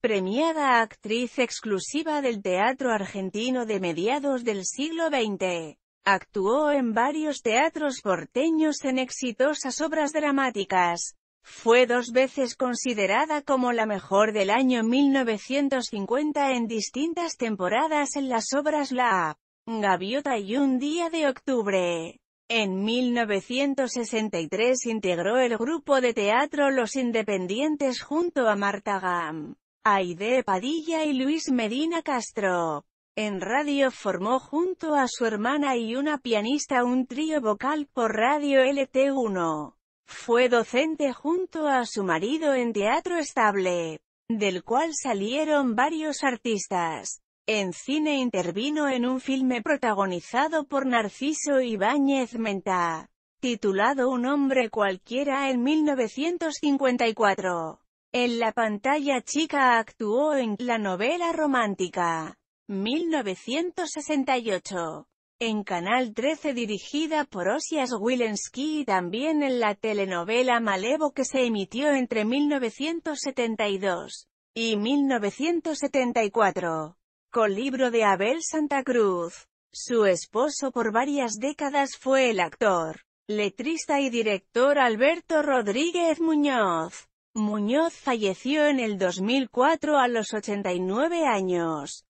Premiada actriz exclusiva del teatro argentino de mediados del siglo XX. Actuó en varios teatros porteños en exitosas obras dramáticas. Fue dos veces considerada como la mejor del año 1950 en distintas temporadas en las obras La Gaviota y Un Día de Octubre. En 1963 integró el grupo de teatro Los Independientes junto a Marta Gam. Aide Padilla y Luis Medina Castro. En radio formó junto a su hermana y una pianista un trío vocal por Radio LT1. Fue docente junto a su marido en teatro estable, del cual salieron varios artistas. En cine intervino en un filme protagonizado por Narciso Ibáñez Menta, titulado Un hombre cualquiera en 1954. En la pantalla chica actuó en la novela romántica 1968 en Canal 13 dirigida por Osias Wilensky y también en la telenovela Malevo que se emitió entre 1972 y 1974, con libro de Abel Santa Cruz. Su esposo por varias décadas fue el actor, letrista y director Alberto Rodríguez Muñoz. Muñoz falleció en el 2004 a los 89 años.